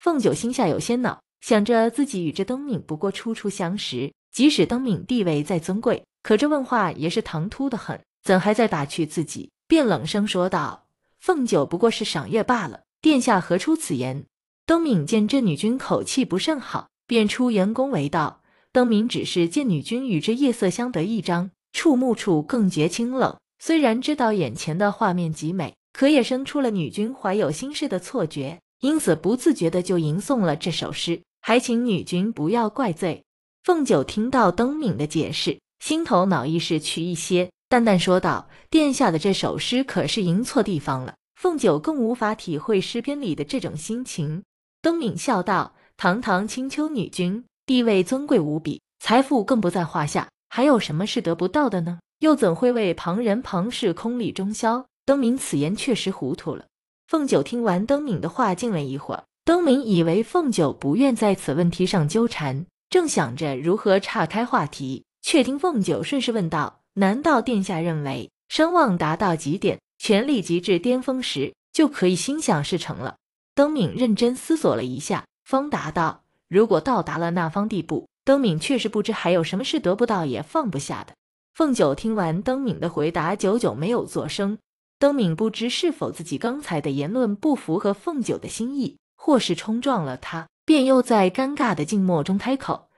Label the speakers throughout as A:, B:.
A: 凤九心下有些恼，想着自己与这灯敏不过初初相识，即使灯敏地位再尊贵，可这问话也是唐突的很，怎还在打趣自己？便冷声说道：“凤九不过是赏月罢了，殿下何出此言？”灯敏见这女君口气不甚好，便出言恭维道：“灯敏只是见女君与这夜色相得益彰，触目处更觉清冷。虽然知道眼前的画面极美，可也生出了女君怀有心事的错觉。”因此，不自觉的就吟诵了这首诗，还请女君不要怪罪。凤九听到灯敏的解释，心头脑意识去一些，淡淡说道：“殿下的这首诗可是吟错地方了。”凤九更无法体会诗篇里的这种心情。灯敏笑道：“堂堂青丘女君，地位尊贵无比，财富更不在话下，还有什么是得不到的呢？又怎会为旁人旁事空里中宵？”灯敏此言确实糊涂了。凤九听完灯敏的话，静了一会儿。灯敏以为凤九不愿在此问题上纠缠，正想着如何岔开话题，却听凤九顺势问道：“难道殿下认为，声望达到极点，权力极至巅峰时，就可以心想事成了？”灯敏认真思索了一下，方答道：“如果到达了那方地步，灯敏确实不知还有什么事得不到也放不下的。”凤九听完灯敏的回答，久久没有作声。灯敏不知是否自己刚才的言论不符合凤九的心意，或是冲撞了他，便又在尴尬的静默中开口：“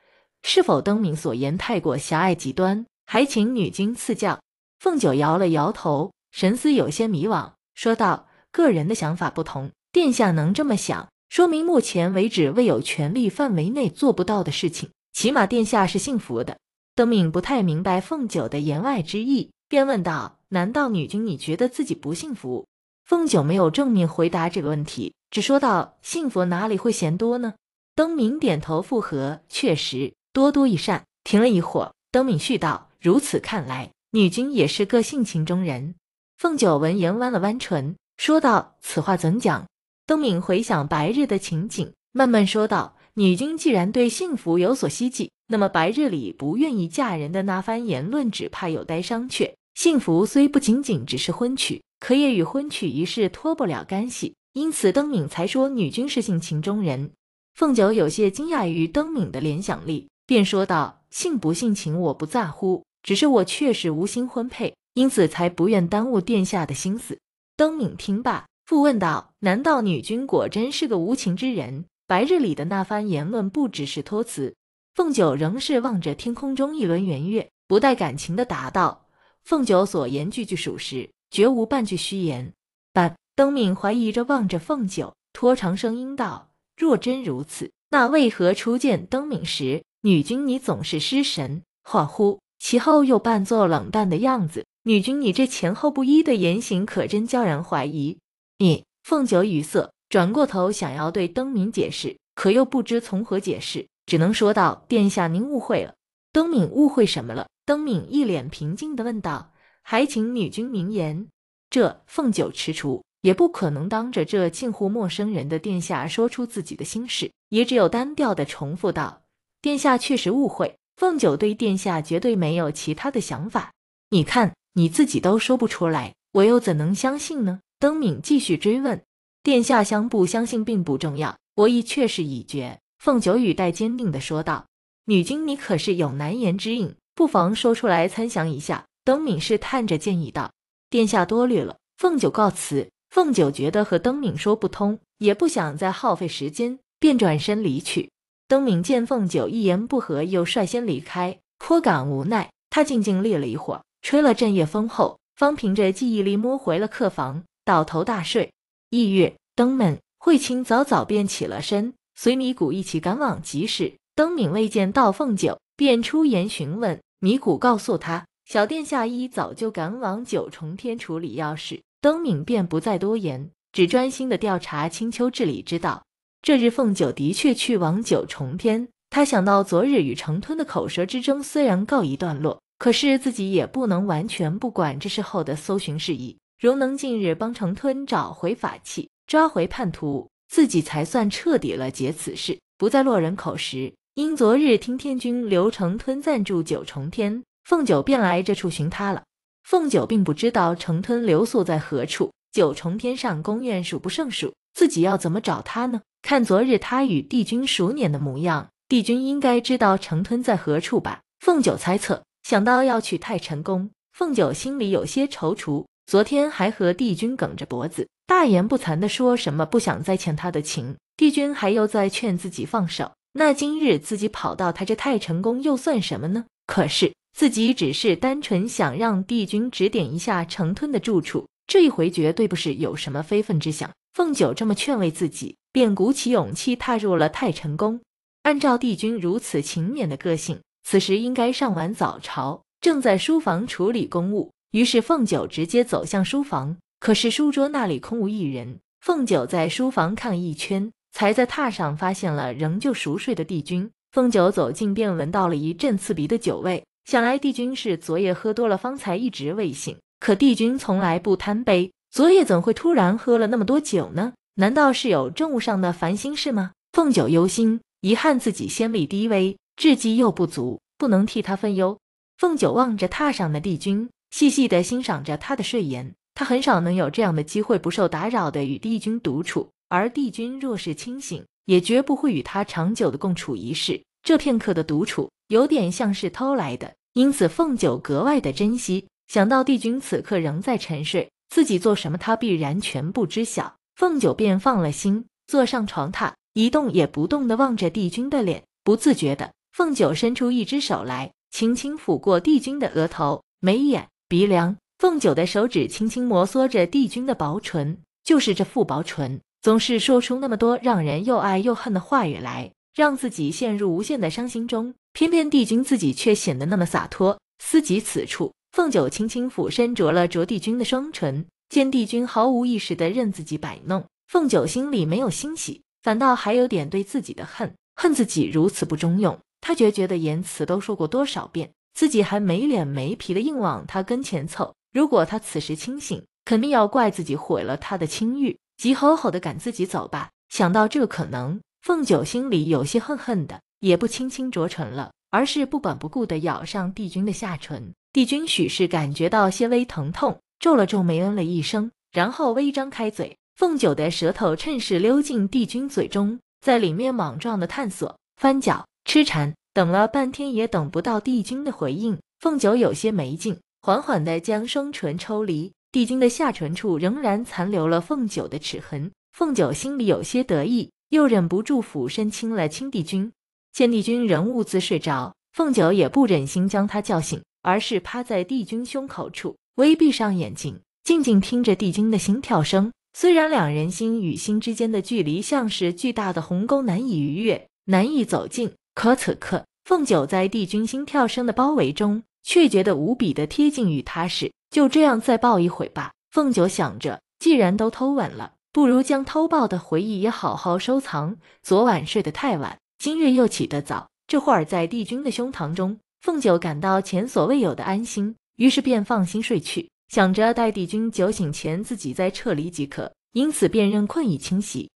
A: 是否灯敏所言太过狭隘极端？还请女君赐教。”凤九摇了摇头，神思有些迷惘，说道：“个人的想法不同，殿下能这么想，说明目前为止未有权力范围内做不到的事情。起码殿下是幸福的。”灯敏不太明白凤九的言外之意，便问道。难道女君你觉得自己不幸福？”凤九没有正面回答这个问题，只说道：“幸福哪里会嫌多呢？”灯明点头附和：“确实，多多益善。”停了一会儿，灯明续道：“如此看来，女君也是个性情中人。”凤九闻言弯了弯唇，说道：“此话怎讲？”灯明回想白日的情景，慢慢说道：“女君既然对幸福有所希冀，那么白日里不愿意嫁人的那番言论，只怕有待商榷。”幸福虽不仅仅只是婚娶，可也与婚娶一事脱不了干系，因此灯敏才说女君是性情中人。凤九有些惊讶于灯敏的联想力，便说道：“性不性情，我不在乎，只是我确实无心婚配，因此才不愿耽误殿下的心思。”灯敏听罢，复问道：“难道女君果真是个无情之人？白日里的那番言论不只是托辞。”凤九仍是望着天空中一轮圆月，不带感情的答道。凤九所言句句属实，绝无半句虚言。但灯敏怀疑着望着凤九，拖长声音道：“若真如此，那为何初见灯敏时，女君你总是失神恍惚，其后又扮作冷淡的样子？女君你这前后不一的言行，可真叫人怀疑。”你凤九语塞，转过头想要对灯敏解释，可又不知从何解释，只能说道：“殿下，您误会了。”灯敏误会什么了？灯敏一脸平静地问道：“还请女君明言。”这凤九踟蹰，也不可能当着这近乎陌生人的殿下说出自己的心事，也只有单调地重复道：“殿下确实误会，凤九对殿下绝对没有其他的想法。你看你自己都说不出来，我又怎能相信呢？”灯敏继续追问：“殿下相不相信并不重要，我亦确实已决。”凤九语带坚定地说道。女君，你可是有难言之隐，不妨说出来参详一下。灯敏试探着建议道：“殿下多虑了，凤九告辞。”凤九觉得和灯敏说不通，也不想再耗费时间，便转身离去。灯敏见凤九一言不合又率先离开，颇感无奈。他静静立了一会儿，吹了阵夜风后，方凭着记忆力摸回了客房，倒头大睡。翌日，灯门慧清早早便起了身，随米谷一起赶往集市。灯敏未见到凤九，便出言询问。米谷告诉他，小殿下一早就赶往九重天处理要事。灯敏便不再多言，只专心的调查青丘治理之道。这日，凤九的确去往九重天。他想到昨日与成吞的口舌之争虽然告一段落，可是自己也不能完全不管这事后的搜寻事宜。如能近日帮成吞找回法器，抓回叛徒，自己才算彻底了结此事，不再落人口实。因昨日听天君刘成吞暂住九重天，凤九便来这处寻他了。凤九并不知道成吞留宿在何处，九重天上宫苑数不胜数，自己要怎么找他呢？看昨日他与帝君熟稔的模样，帝君应该知道成吞在何处吧？凤九猜测，想到要去太晨宫，凤九心里有些踌躇。昨天还和帝君梗着脖子，大言不惭的说什么不想再欠他的情，帝君还又在劝自己放手。那今日自己跑到他这太成功又算什么呢？可是自己只是单纯想让帝君指点一下成吞的住处，这一回绝对不是有什么非分之想。凤九这么劝慰自己，便鼓起勇气踏入了太成宫。按照帝君如此勤勉的个性，此时应该上完早朝，正在书房处理公务。于是凤九直接走向书房，可是书桌那里空无一人。凤九在书房看了一圈。才在榻上发现了仍旧熟睡的帝君。凤九走近，便闻到了一阵刺鼻的酒味。想来帝君是昨夜喝多了，方才一直未醒。可帝君从来不贪杯，昨夜怎会突然喝了那么多酒呢？难道是有政务上的烦心事吗？凤九忧心，遗憾自己仙力低微，智气又不足，不能替他分忧。凤九望着榻上的帝君，细细地欣赏着他的睡颜。他很少能有这样的机会，不受打扰的与帝君独处。而帝君若是清醒，也绝不会与他长久的共处一室。这片刻的独处，有点像是偷来的，因此凤九格外的珍惜。想到帝君此刻仍在沉睡，自己做什么他必然全不知晓，凤九便放了心，坐上床榻，一动也不动的望着帝君的脸。不自觉的，凤九伸出一只手来，轻轻抚过帝君的额头、眉眼、鼻梁。凤九的手指轻轻摩挲着帝君的薄唇，就是这副薄唇。总是说出那么多让人又爱又恨的话语来，让自己陷入无限的伤心中。偏偏帝君自己却显得那么洒脱。思及此处，凤九轻轻俯身啄了啄帝君的双唇，见帝君毫无意识地任自己摆弄，凤九心里没有欣喜，反倒还有点对自己的恨，恨自己如此不中用。他决绝的言辞都说过多少遍，自己还没脸没皮的硬往他跟前凑。如果他此时清醒，肯定要怪自己毁了他的清誉。急吼吼的赶自己走吧！想到这可能，凤九心里有些恨恨的，也不轻轻啄唇了，而是不管不顾的咬上帝君的下唇。帝君许是感觉到些微疼痛，皱了皱眉，嗯了一声，然后微张开嘴。凤九的舌头趁势溜进帝君嘴中，在里面莽撞的探索、翻搅、痴缠，等了半天也等不到帝君的回应，凤九有些没劲，缓缓的将双唇抽离。帝君的下唇处仍然残留了凤九的齿痕，凤九心里有些得意，又忍不住俯身亲了亲帝君。见帝君仍兀自睡着，凤九也不忍心将他叫醒，而是趴在帝君胸口处，微闭上眼睛，静静听着帝君的心跳声。虽然两人心与心之间的距离像是巨大的鸿沟，难以逾越，难以走近，可此刻，凤九在帝君心跳声的包围中，却觉得无比的贴近与踏实。就这样再抱一会吧，凤九想着，既然都偷吻了，不如将偷抱的回忆也好好收藏。昨晚睡得太晚，今日又起得早，这会儿在帝君的胸膛中，凤九感到前所未有的安心，于是便放心睡去，想着待帝君酒醒前自己再撤离即可，因此便任困意侵袭。